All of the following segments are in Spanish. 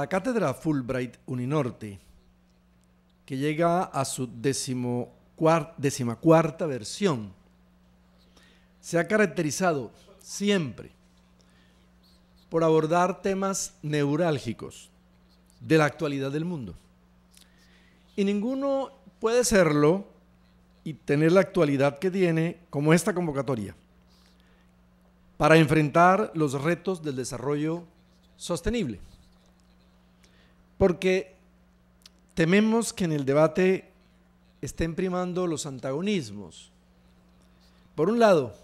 La cátedra Fulbright Uninorte, que llega a su decimacuarta versión, se ha caracterizado siempre por abordar temas neurálgicos de la actualidad del mundo. Y ninguno puede serlo y tener la actualidad que tiene como esta convocatoria para enfrentar los retos del desarrollo sostenible. Porque tememos que en el debate estén primando los antagonismos. Por un lado,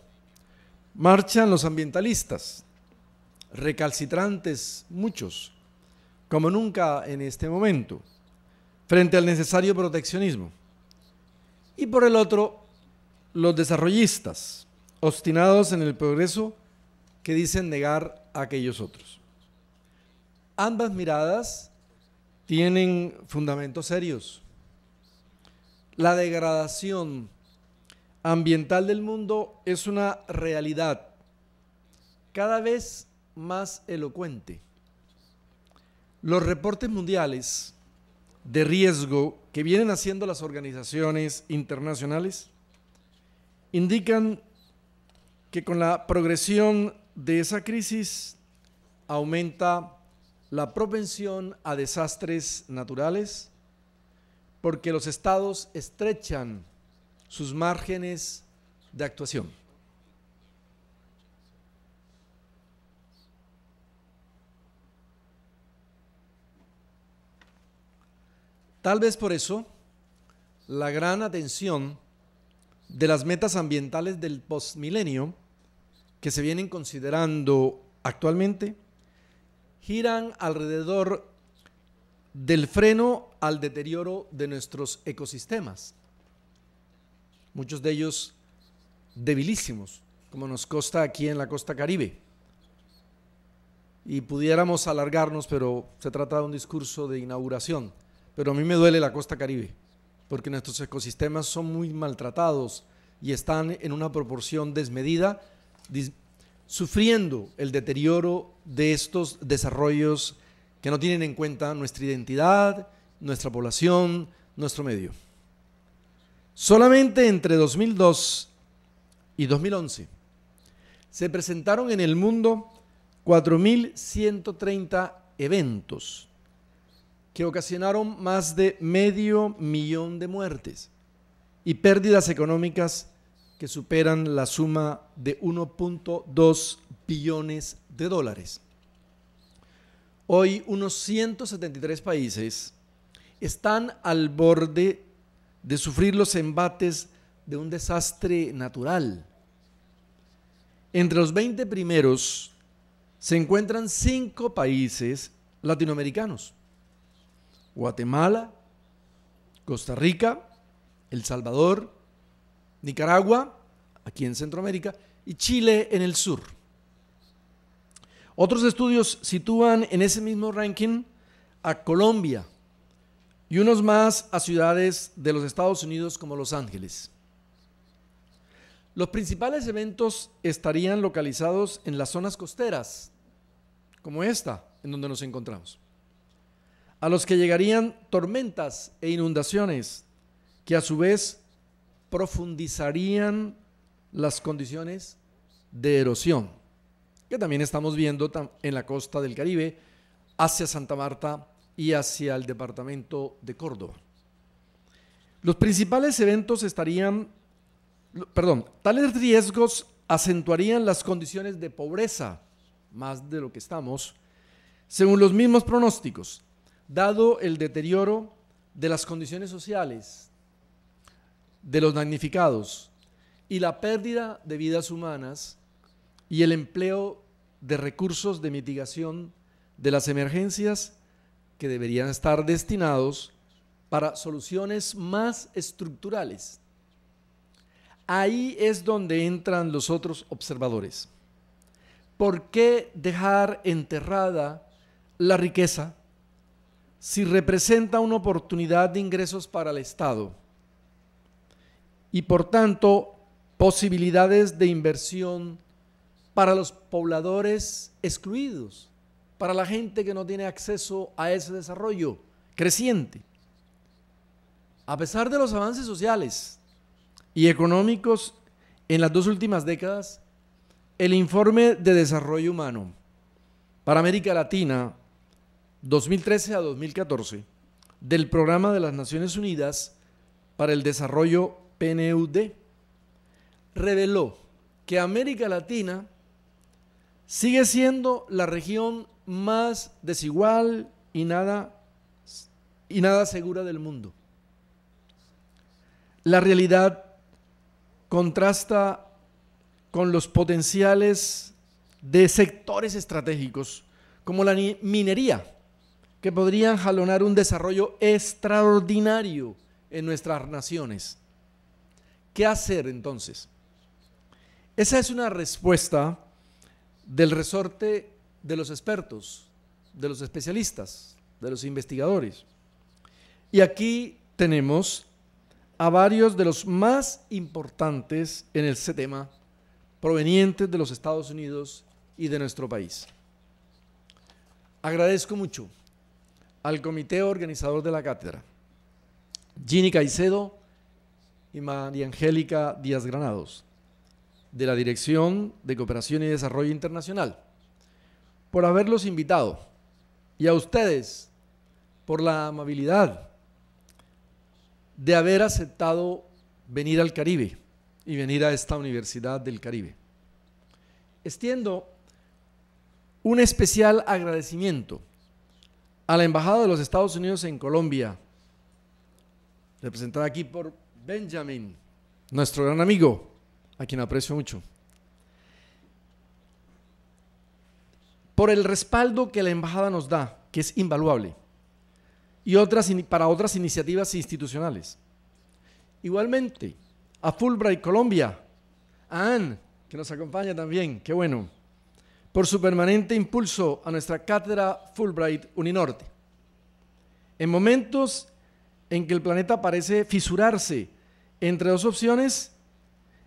marchan los ambientalistas, recalcitrantes muchos, como nunca en este momento, frente al necesario proteccionismo. Y por el otro, los desarrollistas, obstinados en el progreso que dicen negar a aquellos otros. Ambas miradas tienen fundamentos serios. La degradación ambiental del mundo es una realidad cada vez más elocuente. Los reportes mundiales de riesgo que vienen haciendo las organizaciones internacionales indican que con la progresión de esa crisis aumenta la propensión a desastres naturales, porque los estados estrechan sus márgenes de actuación. Tal vez por eso, la gran atención de las metas ambientales del postmilenio que se vienen considerando actualmente giran alrededor del freno al deterioro de nuestros ecosistemas, muchos de ellos debilísimos, como nos consta aquí en la costa caribe. Y pudiéramos alargarnos, pero se trata de un discurso de inauguración. Pero a mí me duele la costa caribe, porque nuestros ecosistemas son muy maltratados y están en una proporción desmedida, sufriendo el deterioro de estos desarrollos que no tienen en cuenta nuestra identidad, nuestra población, nuestro medio. Solamente entre 2002 y 2011 se presentaron en el mundo 4.130 eventos que ocasionaron más de medio millón de muertes y pérdidas económicas que superan la suma de 1.2 billones de dólares. Hoy unos 173 países están al borde de sufrir los embates de un desastre natural. Entre los 20 primeros se encuentran cinco países latinoamericanos. Guatemala, Costa Rica, El Salvador, Nicaragua, aquí en Centroamérica, y Chile en el sur. Otros estudios sitúan en ese mismo ranking a Colombia y unos más a ciudades de los Estados Unidos como Los Ángeles. Los principales eventos estarían localizados en las zonas costeras, como esta, en donde nos encontramos, a los que llegarían tormentas e inundaciones, que a su vez profundizarían las condiciones de erosión, que también estamos viendo en la costa del Caribe, hacia Santa Marta y hacia el departamento de Córdoba. Los principales eventos estarían, perdón, tales riesgos acentuarían las condiciones de pobreza, más de lo que estamos, según los mismos pronósticos, dado el deterioro de las condiciones sociales, de los magnificados y la pérdida de vidas humanas y el empleo de recursos de mitigación de las emergencias que deberían estar destinados para soluciones más estructurales. Ahí es donde entran los otros observadores. ¿Por qué dejar enterrada la riqueza si representa una oportunidad de ingresos para el Estado? y por tanto posibilidades de inversión para los pobladores excluidos, para la gente que no tiene acceso a ese desarrollo creciente. A pesar de los avances sociales y económicos en las dos últimas décadas, el informe de desarrollo humano para América Latina 2013 a 2014 del Programa de las Naciones Unidas para el Desarrollo PNUD, reveló que América Latina sigue siendo la región más desigual y nada, y nada segura del mundo. La realidad contrasta con los potenciales de sectores estratégicos como la minería, que podrían jalonar un desarrollo extraordinario en nuestras naciones. ¿Qué hacer entonces? Esa es una respuesta del resorte de los expertos, de los especialistas, de los investigadores. Y aquí tenemos a varios de los más importantes en este tema, provenientes de los Estados Unidos y de nuestro país. Agradezco mucho al comité organizador de la cátedra, Ginny Caicedo, y María Angélica Díaz Granados, de la Dirección de Cooperación y Desarrollo Internacional, por haberlos invitado y a ustedes por la amabilidad de haber aceptado venir al Caribe y venir a esta Universidad del Caribe. Extiendo un especial agradecimiento a la Embajada de los Estados Unidos en Colombia, representada aquí por Benjamin, nuestro gran amigo, a quien aprecio mucho, por el respaldo que la embajada nos da, que es invaluable, y otras, para otras iniciativas institucionales. Igualmente, a Fulbright Colombia, a Anne, que nos acompaña también, qué bueno, por su permanente impulso a nuestra cátedra Fulbright Uninorte. En momentos en que el planeta parece fisurarse entre dos opciones,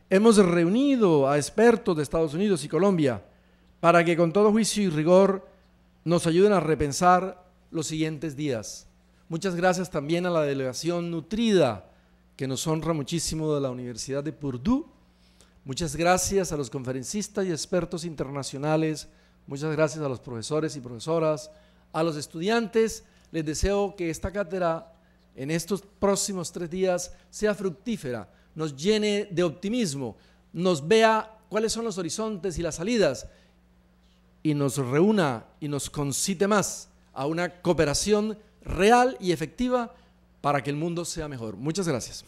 hemos reunido a expertos de Estados Unidos y Colombia para que con todo juicio y rigor nos ayuden a repensar los siguientes días. Muchas gracias también a la delegación nutrida que nos honra muchísimo de la Universidad de Purdue. Muchas gracias a los conferencistas y expertos internacionales. Muchas gracias a los profesores y profesoras, a los estudiantes. Les deseo que esta cátedra en estos próximos tres días sea fructífera, nos llene de optimismo, nos vea cuáles son los horizontes y las salidas y nos reúna y nos concite más a una cooperación real y efectiva para que el mundo sea mejor. Muchas gracias.